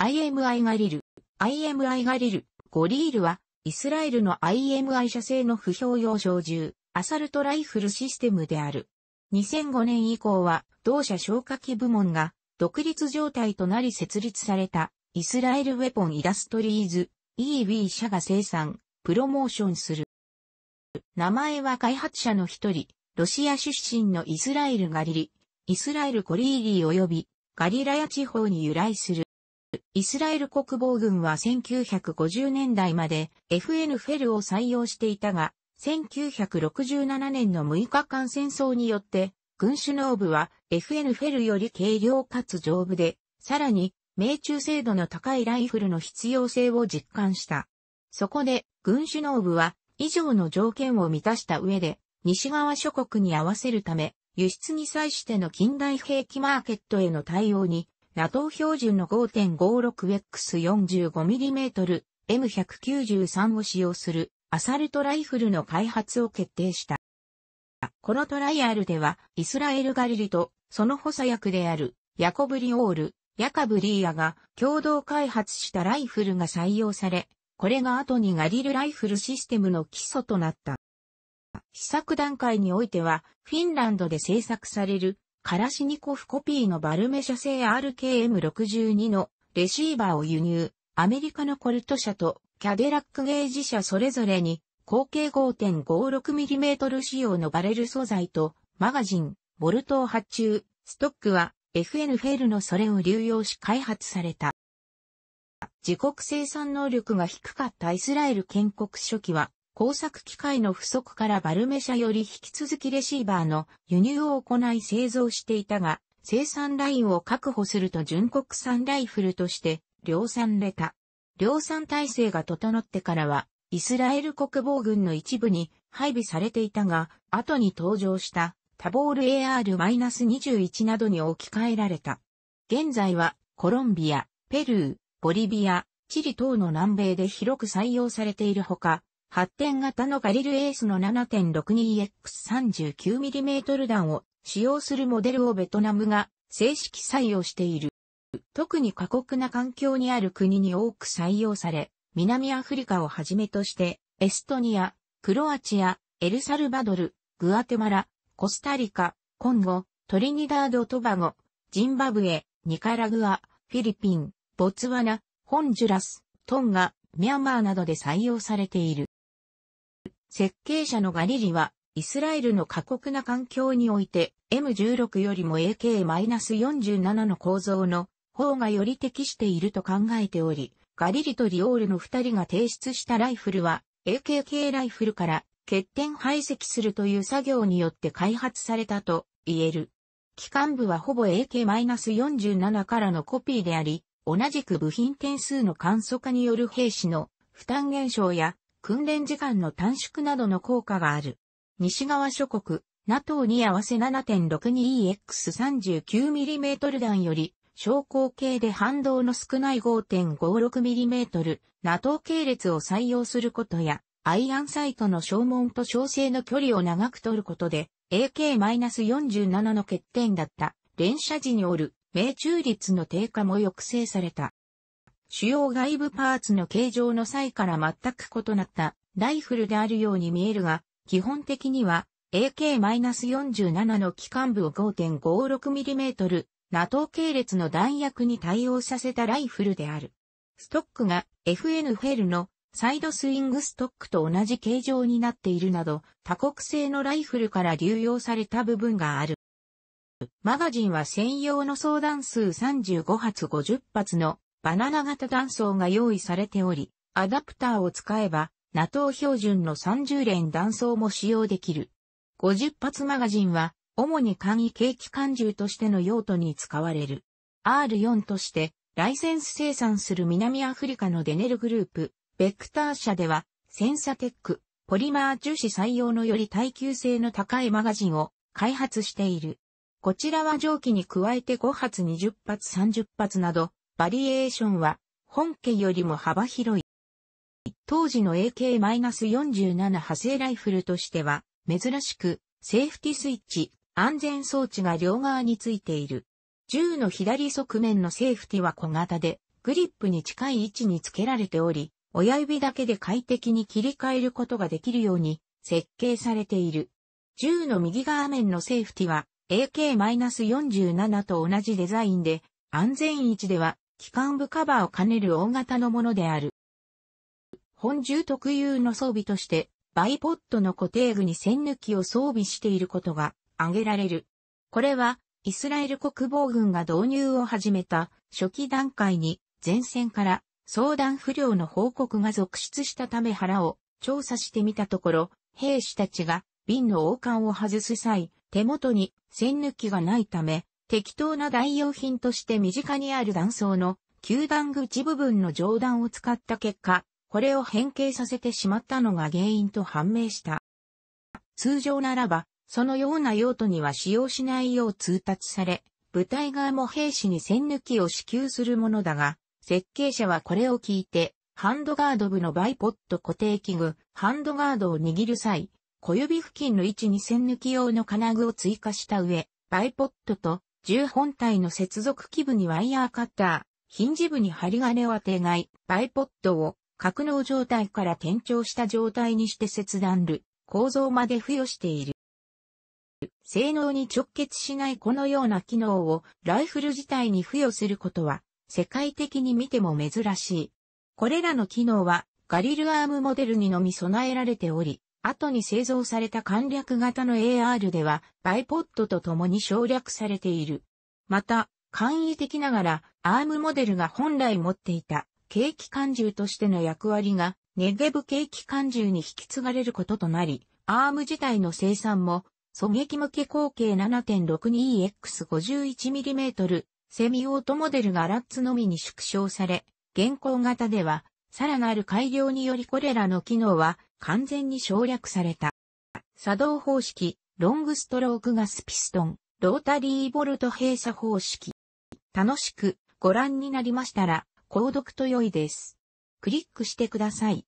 IMI ガリル、IMI ガリル、ゴリールは、イスラエルの IMI 社製の不評用小銃、アサルトライフルシステムである。2005年以降は、同社消火器部門が、独立状態となり設立された、イスラエルウェポンイラストリーズ、e v 社が生産、プロモーションする。名前は開発者の一人、ロシア出身のイスラエルガリリ、イスラエルコリーリー及び、ガリラヤ地方に由来する。イスラエル国防軍は1950年代まで FN フェルを採用していたが、1967年の6日間戦争によって、軍首脳部は FN フェルより軽量かつ丈夫で、さらに命中精度の高いライフルの必要性を実感した。そこで、軍首脳部は以上の条件を満たした上で、西側諸国に合わせるため、輸出に際しての近代兵器マーケットへの対応に NATO 標準の 5.56X45mm M193 を使用するアサルトライフルの開発を決定した。このトライアルでは、イスラエルガリリと、その補佐役である、ヤコブリオール、ヤカブリーヤが共同開発したライフルが採用され、これが後にガリルライフルシステムの基礎となった。試作段階においては、フィンランドで製作されるカラシニコフコピーのバルメ社製 RKM62 のレシーバーを輸入、アメリカのコルト社とキャデラックゲージ社それぞれに合計 5.56mm 仕様のバレル素材とマガジン、ボルトを発注、ストックは FN フェルのそれを流用し開発された。自国生産能力が低かったイスラエル建国初期は工作機械の不足からバルメ社より引き続きレシーバーの輸入を行い製造していたが、生産ラインを確保すると純国産ライフルとして量産れた。量産体制が整ってからは、イスラエル国防軍の一部に配備されていたが、後に登場したタボール AR-21 などに置き換えられた。現在はコロンビア、ペルー、ボリビア、チリ等の南米で広く採用されているほか、発展型のガリルエースの 7.62X39mm 弾を使用するモデルをベトナムが正式採用している。特に過酷な環境にある国に多く採用され、南アフリカをはじめとして、エストニア、クロアチア、エルサルバドル、グアテマラ、コスタリカ、コンゴ、トリニダード・トバゴ、ジンバブエ、ニカラグア、フィリピン、ボツワナ、ホンジュラス、トンガ、ミャンマーなどで採用されている。設計者のガリリは、イスラエルの過酷な環境において、M16 よりも AK-47 の構造の方がより適していると考えており、ガリリとリオールの二人が提出したライフルは、AKK ライフルから欠点排斥するという作業によって開発されたと言える。機関部はほぼ AK-47 からのコピーであり、同じく部品点数の簡素化による兵士の負担減少や訓練時間の短縮などの効果がある。西側諸国、NATO に合わせ 7.62EX39mm 弾より、昇降系で反動の少ない 5.56mm、NATO 系列を採用することや、アイアンサイトの消門と小整の距離を長く取ることで、AK-47 の欠点だった連射時による命中率の低下も抑制された。主要外部パーツの形状の際から全く異なったライフルであるように見えるが、基本的には AK-47 の機関部を 5.56mm ナト系列の弾薬に対応させたライフルである。ストックが FN フェルのサイドスイングストックと同じ形状になっているなど、多国製のライフルから流用された部分がある。マガジンは専用の相談数35発50発のバナナ型断層が用意されており、アダプターを使えば、NATO 標準の30連断層も使用できる。50発マガジンは、主に簡易軽機管銃としての用途に使われる。R4 として、ライセンス生産する南アフリカのデネルグループ、ベクター社では、センサテック、ポリマー樹脂採用のより耐久性の高いマガジンを開発している。こちらは蒸気に加えて5発20発30発など、バリエーションは本家よりも幅広い。当時の AK-47 派生ライフルとしては珍しくセーフティスイッチ、安全装置が両側についている。銃の左側面のセーフティは小型でグリップに近い位置につけられており、親指だけで快適に切り替えることができるように設計されている。銃の右側面のセーフティは AK-47 と同じデザインで安全位置では機関部カバーを兼ねる大型のものである。本重特有の装備として、バイポッドの固定具に栓抜きを装備していることが挙げられる。これは、イスラエル国防軍が導入を始めた初期段階に前線から相談不良の報告が続出したため腹を調査してみたところ、兵士たちが瓶の王冠を外す際、手元に栓抜きがないため、適当な代用品として身近にある断層の球団口部分の上段を使った結果、これを変形させてしまったのが原因と判明した。通常ならば、そのような用途には使用しないよう通達され、部隊側も兵士に線抜きを支給するものだが、設計者はこれを聞いて、ハンドガード部のバイポット固定器具、ハンドガードを握る際、小指付近の位置に線抜き用の金具を追加した上、バイポットと銃本体の接続基部にワイヤーカッター、ヒンジ部に針金を当てがい、バイポッドを格納状態から転調した状態にして切断る構造まで付与している。性能に直結しないこのような機能をライフル自体に付与することは世界的に見ても珍しい。これらの機能はガリルアームモデルにのみ備えられており、後に製造された簡略型の AR では、バイポッドと共に省略されている。また、簡易的ながら、アームモデルが本来持っていた、景気管銃としての役割が、ネゲブ景気管銃に引き継がれることとなり、アーム自体の生産も、狙撃向け口径 7.62X51mm セミオートモデルがラッツのみに縮小され、現行型では、さらなる改良によりこれらの機能は完全に省略された。作動方式、ロングストロークガスピストン、ロータリーボルト閉鎖方式。楽しくご覧になりましたら、購読と良いです。クリックしてください。